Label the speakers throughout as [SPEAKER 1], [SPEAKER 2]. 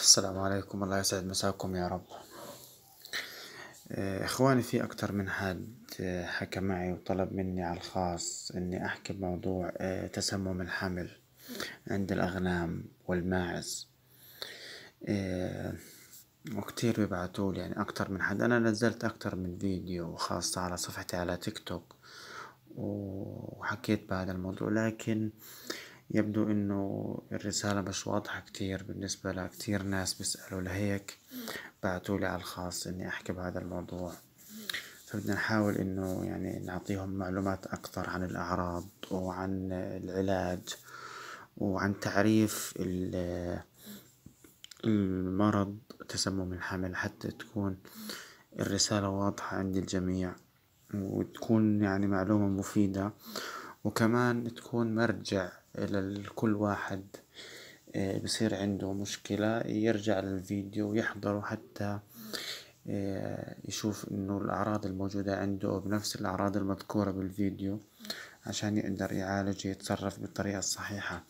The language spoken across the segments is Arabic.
[SPEAKER 1] السلام عليكم الله يسعد مساكم يا رب آه، إخواني في أكتر من حد آه، حكى معي وطلب مني على الخاص أني أحكي بموضوع آه، تسمم الحمل عند الأغنام والماعز وكتير بيبعتولي يعني أكتر من حد أنا نزلت أكتر من فيديو خاصة على صفحتي على تيك توك وحكيت بهذا الموضوع لكن آه يبدو انه الرسالة مش واضحة كتير بالنسبة لكتير ناس بيسألوا لهيك بعتوا لي على الخاص اني احكي بهذا الموضوع فبدنا نحاول انه يعني نعطيهم معلومات اكثر عن الاعراض وعن العلاج وعن تعريف المرض تسمم الحمل حتى تكون الرسالة واضحة عند الجميع وتكون يعني معلومة مفيدة وكمان تكون مرجع لكل واحد آه، بصير عنده مشكلة يرجع للفيديو ويحضره حتى آه، يشوف انه الاعراض الموجودة عنده بنفس الاعراض المذكورة بالفيديو عشان يقدر يعالج يتصرف بالطريقة الصحيحة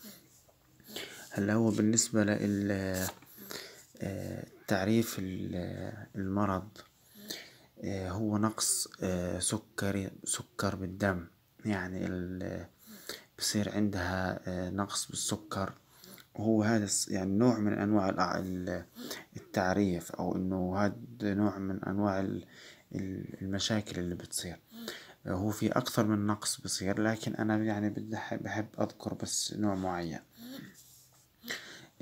[SPEAKER 1] هلا هو بالنسبة لل آه، تعريف المرض هو نقص سكري سكر بالدم يعني بصير عندها آه، نقص بالسكر وهو هذا يعني نوع من انواع التعريف او انه هذا نوع من انواع المشاكل اللي بتصير هو في اكثر من نقص بصير لكن انا يعني بدي بحب اذكر بس نوع معين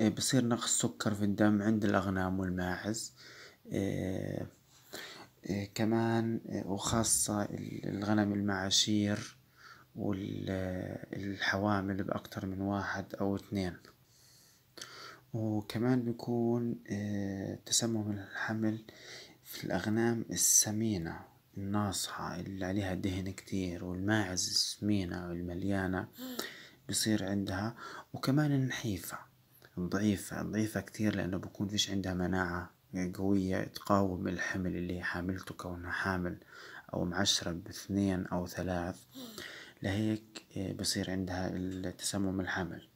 [SPEAKER 1] آه، بصير نقص سكر في الدم عند الاغنام والماعز آه، كمان وخاصة الغنم المعاشير والحوامل بأكتر من واحد أو اثنين وكمان بيكون آه، تسمم الحمل في الأغنام السمينة الناصحة اللي عليها دهن كتير والماعز السمينة والمليانة بصير عندها وكمان النحيفة الضعيفة الضعيفة كتير لأنه بكون فيش عندها مناعة قوية تقاوم الحمل اللي هي حاملته كونها حامل أو معشرة باثنين أو ثلاث لهيك آه، بصير عندها التسمم الحمل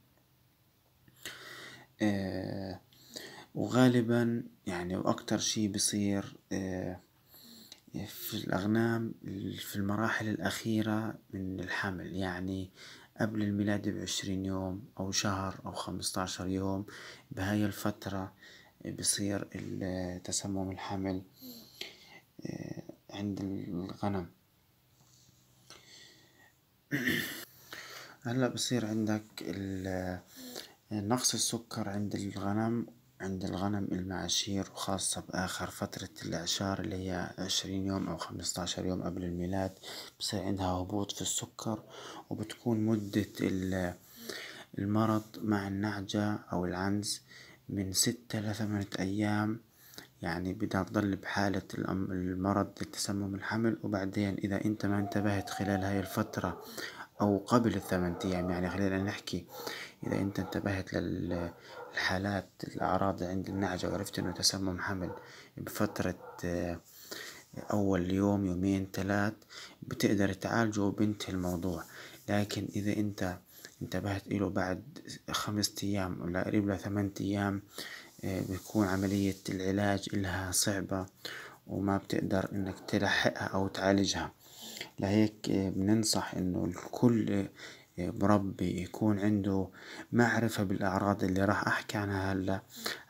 [SPEAKER 1] آه، وغالبا يعني وأكتر شي بصير آه، في الأغنام في المراحل الأخيرة من الحمل يعني قبل الميلاد بعشرين يوم أو شهر أو خمستاشر يوم بهاي الفترة بصير تسمم الحمل عند الغنم هلا بصير عندك نقص السكر عند الغنم عند الغنم المعاشير وخاصة بآخر فترة الإعشار اللي هي عشرين يوم أو عشر يوم قبل الميلاد بصير عندها هبوط في السكر وبتكون مدة المرض مع النعجة أو العنز من ستة لثمانية أيام يعني بدها تضل بحالة المرض التسمم الحمل وبعدين إذا أنت ما انتبهت خلال هاي الفترة أو قبل الثمان أيام يعني خلينا نحكي إذا أنت انتبهت للحالات الأعراض عند النعجة وعرفت إنه تسمم حمل بفترة أول يوم يومين ثلاث بتقدر تعالجه وبينتهي الموضوع لكن إذا أنت انتبهت إله بعد خمسة أيام ولا قريب لثمان أيام إيه، بيكون عملية العلاج إلها صعبة وما بتقدر إنك تلحقها أو تعالجها لهيك إيه، بننصح إنه الكل مربي إيه، يكون عنده معرفة بالأعراض اللي راح أحكي عنها هلا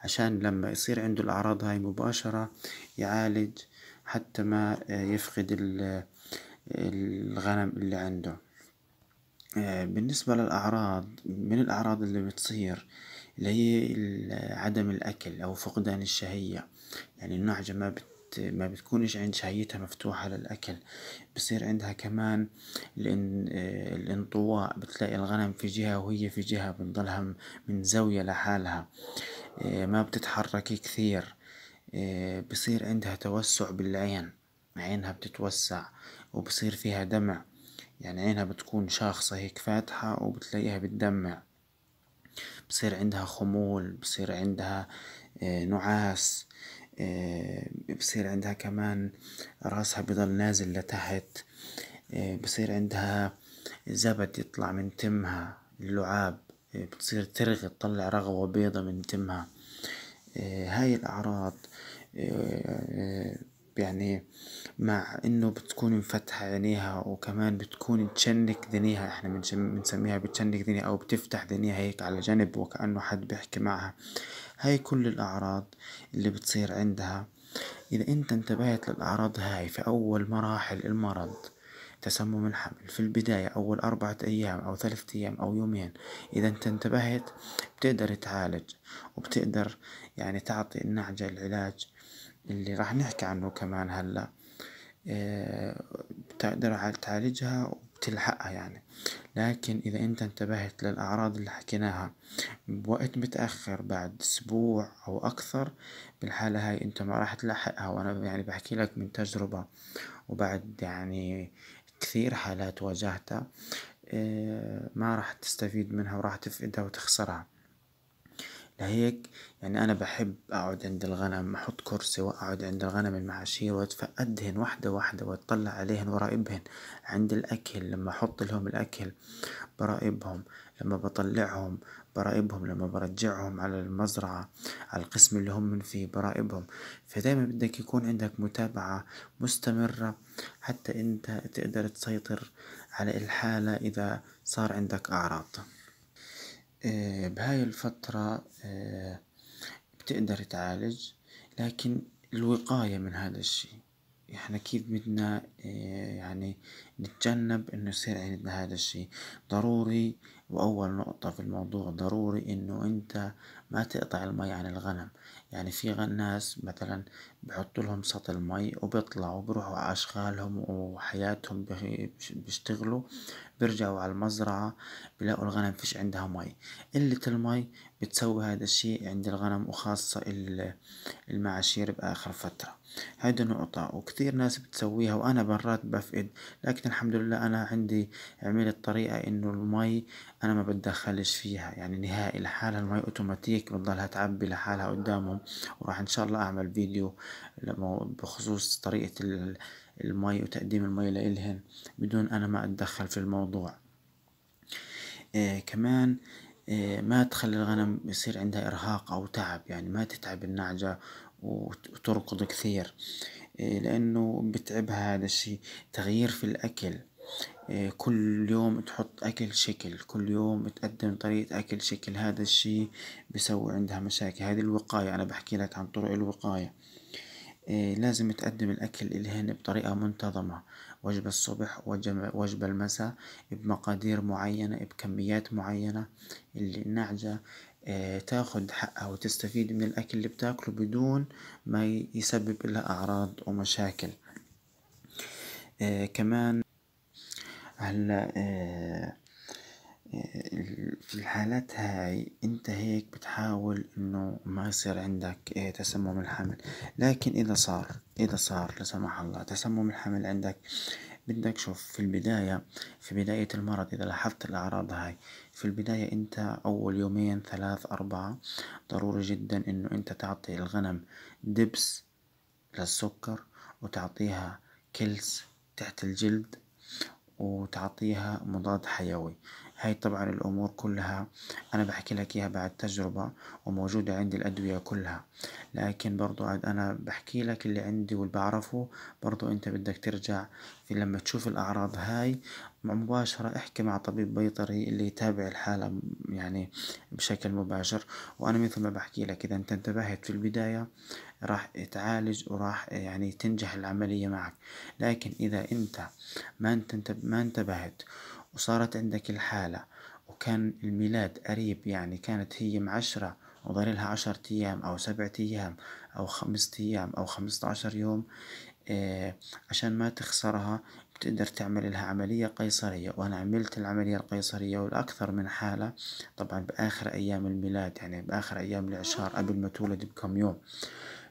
[SPEAKER 1] عشان لما يصير عنده الأعراض هاي مباشرة يعالج حتى ما يفقد الغنم اللي عنده بالنسبة للأعراض من الأعراض اللي بتصير اللي هي عدم الأكل أو فقدان الشهية يعني النعجة ما بت ما بتكونش عند شهيتها مفتوحة للأكل بصير عندها كمان الان... الانطواء بتلاقي الغنم في جهة وهي في جهة بنضلها من زاوية لحالها آه، ما بتتحرك كثير آه، بصير عندها توسع بالعين عينها بتتوسع وبصير فيها دمع يعني عينها بتكون شاخصة هيك فاتحة وبتلاقيها بتدمع بصير عندها خمول بصير عندها آه، نعاس آه، بصير عندها كمان راسها بضل نازل لتحت آه، بصير عندها زبد يطلع من تمها اللعاب بتصير ترغي تطلع رغوة بيضة من تمها هاي الأعراض يعني مع انه بتكون مفتحة عينيها وكمان بتكون تشنك ذنيها احنا بنسميها بتشنك ذنيها او بتفتح ذنيها هيك على جنب وكأنه حد بيحكي معها هاي كل الاعراض اللي بتصير عندها اذا انت انتبهت للاعراض هاي في اول مراحل المرض تسمم الحمل في البداية أول أربعة أيام أو ثلاثة أيام أو يومين إذا أنت انتبهت بتقدر تعالج وبتقدر يعني تعطي النعجة العلاج اللي راح نحكي عنه كمان هلأ بتقدر آه، تعالجها وبتلحقها يعني لكن إذا انت انتبهت للأعراض اللي حكيناها بوقت متأخر بعد أسبوع أو أكثر بالحالة هاي انت ما راح تلحقها وأنا يعني بحكي لك من تجربة وبعد يعني كثير حالات واجهتها آه، ما راح تستفيد منها وراح تفقدها وتخسرها لهيك يعني أنا بحب أقعد عند الغنم أحط كرسي وأقعد عند الغنم المعاشير وأتفقدهن واحدة واحدة وأطلع عليهن وراقبهن عند الأكل لما أحط لهم الأكل براقبهم لما بطلعهم براقبهم لما برجعهم على المزرعة على القسم اللي هم من فيه براقبهم فدايما بدك يكون عندك متابعة مستمرة حتى أنت تقدر تسيطر على الحالة إذا صار عندك أعراض آه، بهاي الفترة آه، بتقدر تعالج لكن الوقاية من هذا الشي احنا كيف بدنا آه، يعني نتجنب انه يصير عندنا هذا الشي ضروري وأول نقطة في الموضوع ضروري انه انت ما تقطع المي عن الغنم يعني في ناس مثلا لهم سطل مي وبيطلعوا بروحوا على أشغالهم وحياتهم بيشتغلوا بيرجعوا على المزرعة بلاقوا الغنم فيش عندها مي قلة المي بتسوي هذا الشي عند الغنم وخاصة المعاشير بآخر فترة هيدا نقطة وكثير ناس بتسويها وأنا برات بفقد لكن الحمد لله أنا عندي عملت طريقة إنه المي أنا ما بتدخلش فيها يعني نهائي لحالها المي أوتوماتيك بتضلها تعبي لحالها قدامهم وراح إن شاء الله أعمل فيديو بخصوص طريقة المي وتقديم المي لإلهن بدون أنا ما أتدخل في الموضوع آه كمان آه ما تخلي الغنم يصير عندها إرهاق أو تعب يعني ما تتعب النعجة وتركض كثير إيه، لأنه بتعبها هذا الشي تغيير في الأكل إيه، كل يوم تحط أكل شكل كل يوم تقدم طريقة أكل شكل هذا الشي بسوي عندها مشاكل هذه الوقاية أنا بحكي لك عن طرق الوقاية إيه، لازم تقدم الأكل إلهن بطريقة منتظمة وجبة الصبح وجبة المساء بمقادير معينة بكميات معينة اللي النعجة آه، تاخد حقها وتستفيد من الأكل اللي بتاكله بدون ما يسبب لها أعراض ومشاكل، آه، كمان هلأ آه، في الحالات هاي انت هيك بتحاول انه ما يصير عندك تسمم الحمل، لكن اذا صار اذا صار لا سمح الله تسمم الحمل عندك بدك شوف في البداية في بداية المرض إذا لاحظت الأعراض هاي في البداية أنت أول يومين ثلاث أربعة ضروري جدا إنه أنت تعطي الغنم دبس للسكر وتعطيها كلس تحت الجلد وتعطيها مضاد حيوي هاي طبعا الأمور كلها أنا بحكي لك إياها بعد تجربة وموجودة عندي الأدوية كلها لكن برضو أنا بحكي لك اللي عندي واللي بعرفه برضو أنت بدك ترجع في لما تشوف الأعراض هاي مباشرة احكي مع طبيب بيطري اللي يتابع الحالة يعني بشكل مباشر وأنا مثل ما بحكي لك إذا أنت انتبهت في البداية راح تعالج وراح يعني تنجح العملية معك لكن إذا أنت ما انت ما انتبهت وصارت عندك الحالة وكان الميلاد قريب يعني كانت هي معشرة وضل لها عشرة أيام أو سبعة أيام أو خمسة أيام أو خمسة عشر يوم إيه عشان ما تخسرها بتقدر تعمل لها عملية قيصرية وأنا عملت العملية القيصرية والأكثر من حالة طبعا بآخر أيام الميلاد يعني بآخر أيام الإعشار قبل ما تولد بكم يوم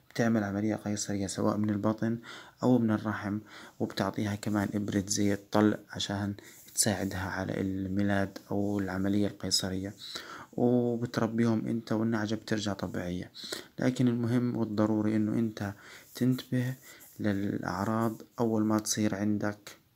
[SPEAKER 1] بتعمل عملية قيصرية سواء من البطن أو من الرحم وبتعطيها كمان إبرة زيت طلق عشان تساعدها على الميلاد أو العملية القيصرية وبتربيهم انت والنعجة بترجع طبيعية لكن المهم والضروري انه انت تنتبه للأعراض أول ما تصير عندك